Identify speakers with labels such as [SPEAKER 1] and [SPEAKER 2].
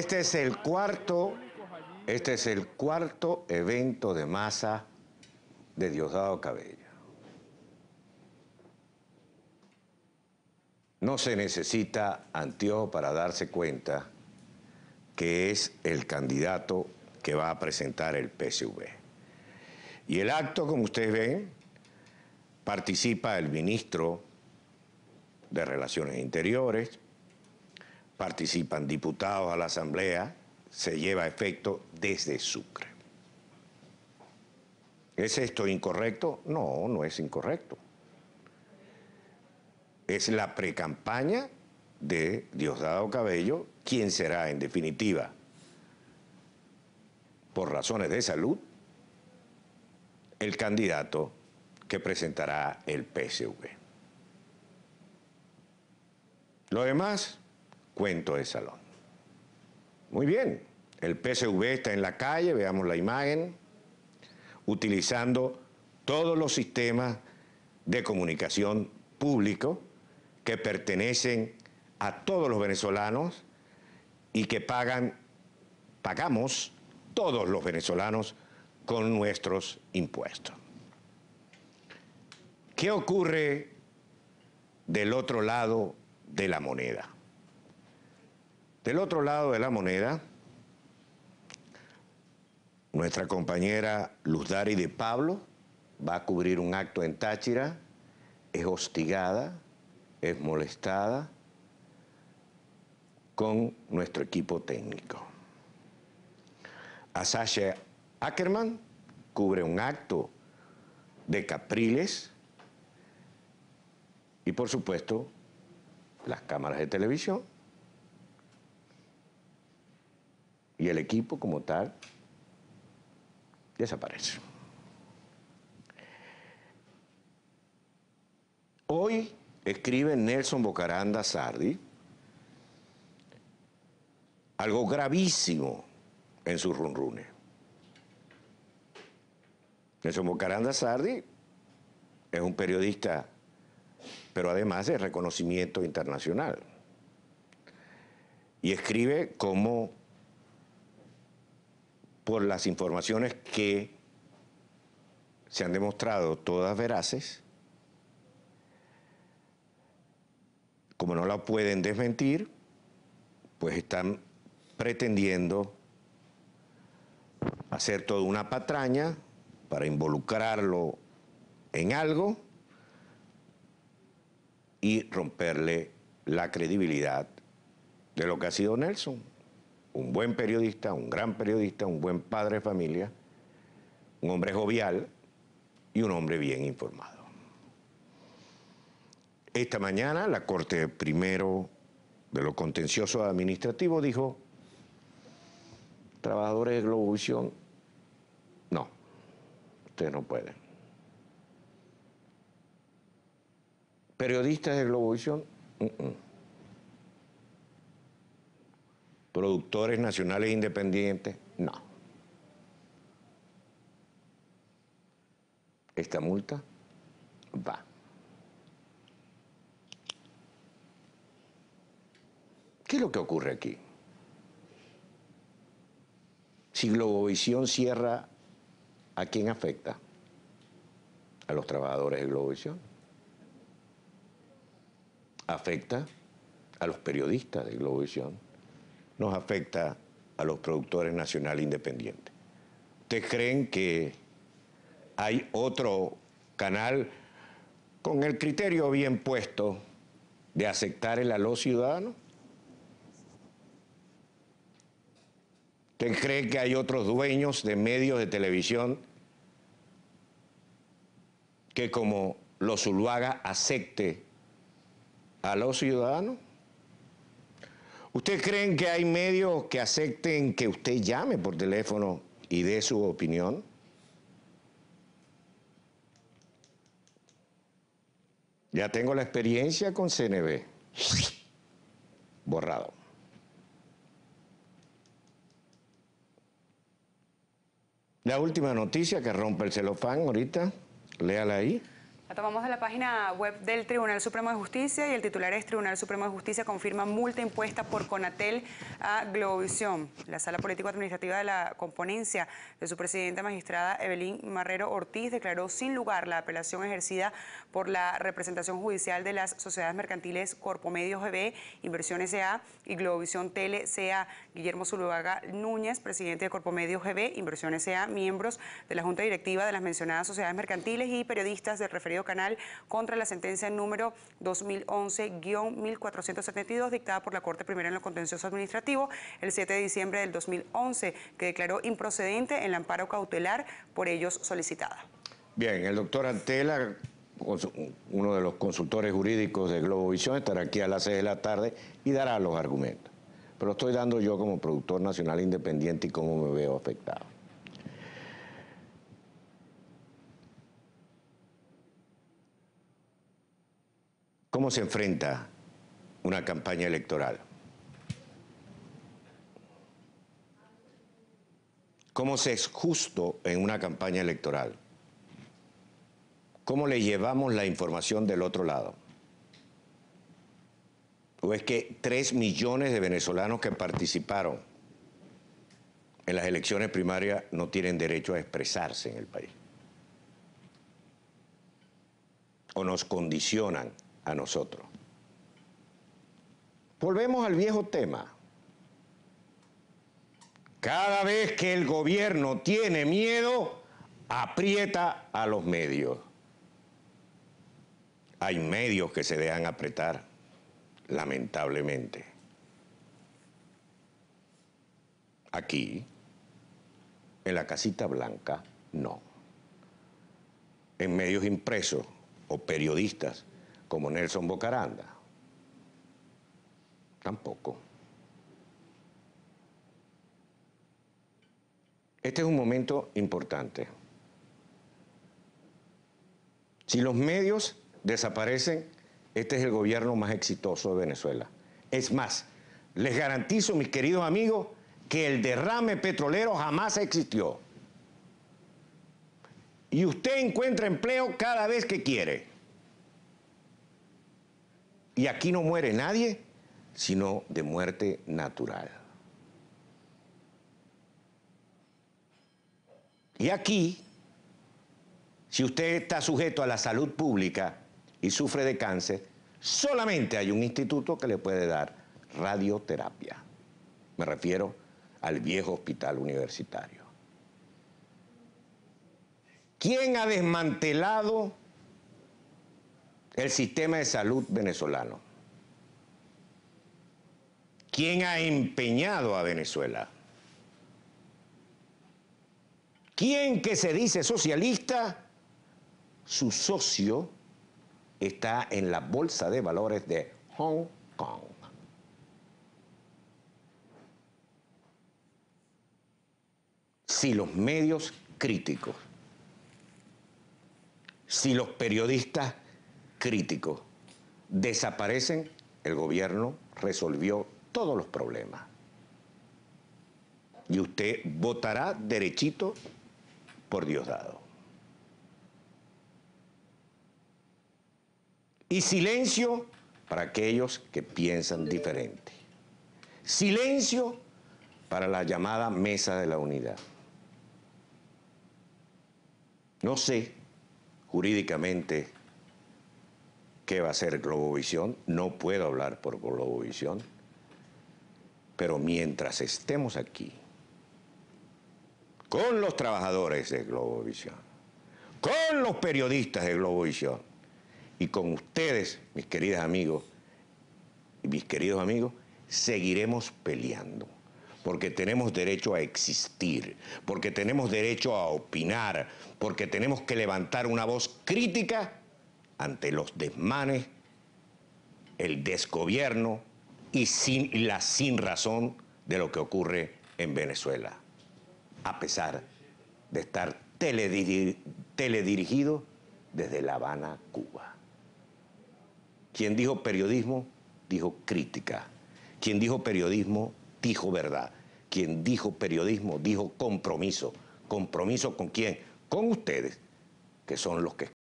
[SPEAKER 1] Este es el cuarto, este es el cuarto evento de masa de Diosdado Cabello. No se necesita Antio para darse cuenta que es el candidato que va a presentar el PSV. Y el acto, como ustedes ven, participa el ministro de Relaciones Interiores, participan diputados a la Asamblea, se lleva a efecto desde Sucre. ¿Es esto incorrecto? No, no es incorrecto. Es la precampaña de Diosdado Cabello, quien será en definitiva, por razones de salud, el candidato que presentará el PSV. Lo demás cuento de salón. Muy bien, el PSV está en la calle, veamos la imagen, utilizando todos los sistemas de comunicación público que pertenecen a todos los venezolanos y que pagan, pagamos todos los venezolanos con nuestros impuestos. ¿Qué ocurre del otro lado de la moneda? Del otro lado de la moneda, nuestra compañera Dari de Pablo va a cubrir un acto en Táchira, es hostigada, es molestada con nuestro equipo técnico. A Sasha Ackerman cubre un acto de Capriles y por supuesto las cámaras de televisión y el equipo como tal desaparece. Hoy escribe Nelson Bocaranda Sardi algo gravísimo en su runrunes. Nelson Bocaranda Sardi es un periodista, pero además es reconocimiento internacional. Y escribe como por las informaciones que se han demostrado todas veraces, como no la pueden desmentir, pues están pretendiendo hacer toda una patraña para involucrarlo en algo y romperle la credibilidad de lo que ha sido Nelson un buen periodista, un gran periodista, un buen padre de familia, un hombre jovial y un hombre bien informado. Esta mañana la Corte Primero de lo Contencioso Administrativo dijo, trabajadores de Globovisión, no, ustedes no pueden. Periodistas de Globovisión, no. Mm, mm, productores nacionales independientes, no. Esta multa va. ¿Qué es lo que ocurre aquí? Si Globovisión cierra, ¿a quién afecta? A los trabajadores de Globovisión. Afecta a los periodistas de Globovisión nos afecta a los productores nacionales independientes. ¿Ustedes creen que hay otro canal con el criterio bien puesto de aceptar el a los ciudadano? ¿Ustedes creen que hay otros dueños de medios de televisión que como los Zuluaga acepte a los ciudadanos? ¿Ustedes creen que hay medios que acepten que usted llame por teléfono y dé su opinión? Ya tengo la experiencia con CNB. Borrado. La última noticia que rompe el celofán ahorita, léala ahí. La tomamos de la página web del Tribunal Supremo de Justicia y el titular es Tribunal Supremo de Justicia confirma multa impuesta por Conatel a Globovisión. La sala político-administrativa de la componencia de su presidenta magistrada Evelyn Marrero Ortiz declaró sin lugar la apelación ejercida por la representación judicial de las sociedades mercantiles Corpo Medio GB, Inversión SA y Globovisión Tele Guillermo Zuluaga Núñez, presidente de Medio GB, Inversión SA, miembros de la Junta Directiva de las mencionadas sociedades mercantiles y periodistas del referido Canal contra la sentencia número 2011-1472 dictada por la Corte Primera en lo Contencioso Administrativo el 7 de diciembre del 2011, que declaró improcedente el amparo cautelar por ellos solicitada. Bien, el doctor Antela, uno de los consultores jurídicos de Globovisión, estará aquí a las 6 de la tarde y dará los argumentos. Pero estoy dando yo como productor nacional independiente y cómo me veo afectado. ¿Cómo se enfrenta una campaña electoral? ¿Cómo se es justo en una campaña electoral? ¿Cómo le llevamos la información del otro lado? ¿O es que tres millones de venezolanos que participaron en las elecciones primarias no tienen derecho a expresarse en el país? ¿O nos condicionan a nosotros. Volvemos al viejo tema. Cada vez que el gobierno tiene miedo, aprieta a los medios. Hay medios que se dejan apretar, lamentablemente. Aquí, en la casita blanca, no. En medios impresos o periodistas como Nelson Bocaranda. Tampoco. Este es un momento importante. Si los medios desaparecen, este es el gobierno más exitoso de Venezuela. Es más, les garantizo, mis queridos amigos, que el derrame petrolero jamás existió. Y usted encuentra empleo cada vez que quiere. Y aquí no muere nadie, sino de muerte natural. Y aquí, si usted está sujeto a la salud pública y sufre de cáncer, solamente hay un instituto que le puede dar radioterapia. Me refiero al viejo hospital universitario. ¿Quién ha desmantelado el sistema de salud venezolano. ¿Quién ha empeñado a Venezuela? ¿Quién que se dice socialista? Su socio está en la bolsa de valores de Hong Kong. Si los medios críticos, si los periodistas crítico. Desaparecen, el gobierno resolvió todos los problemas. Y usted votará derechito por Dios dado. Y silencio para aquellos que piensan diferente. Silencio para la llamada mesa de la unidad. No sé jurídicamente ¿Qué va a hacer Globovisión? No puedo hablar por Globovisión, pero mientras estemos aquí, con los trabajadores de Globovisión, con los periodistas de Globovisión y con ustedes, mis queridas amigos y mis queridos amigos, seguiremos peleando porque tenemos derecho a existir, porque tenemos derecho a opinar, porque tenemos que levantar una voz crítica ante los desmanes, el desgobierno y, la sin razón de lo que ocurre en Venezuela, a pesar de estar teledirigido desde La Habana, Cuba. Quien dijo periodismo, dijo crítica. Quien dijo periodismo, dijo verdad. Quien dijo periodismo, dijo compromiso. ¿Compromiso con quién? Con ustedes, que son los que